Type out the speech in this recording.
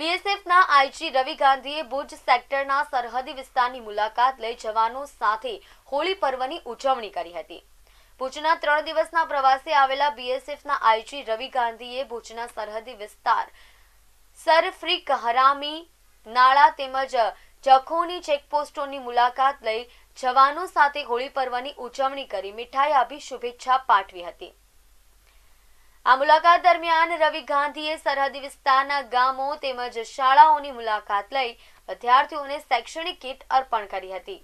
બીએસએફના આઈજી રવિ ગાંધીએ ભુજ સેક્ટરના સરહદી વિસ્તારની મુલાકાત લઈ જવાનો સાથે હોળી પર્વની ઉજવણી કરી હતી ભુજના ત્રણ દિવસના પ્રવાસે આવેલા બીએસએફના આઈજી રવિ ગાંધીએ ભુજના સરહદી વિસ્તાર સરફ્રી કહરામી નાળા તેમજ જખોની ચેકપોસ્ટોની મુલાકાત લઈ જવાનો સાથે હોળી પર્વની ઉજવણી કરી મીઠાઈ આપી શુભેચ્છા પાઠવી હતી આ મુલાકાત દરમિયાન રવિ ગાંધીએ સરહદી વિસ્તારના ગામો તેમજ શાળાઓની મુલાકાત લઈ વિદ્યાર્થીઓને શૈક્ષણિક કીટ અર્પણ કરી હતી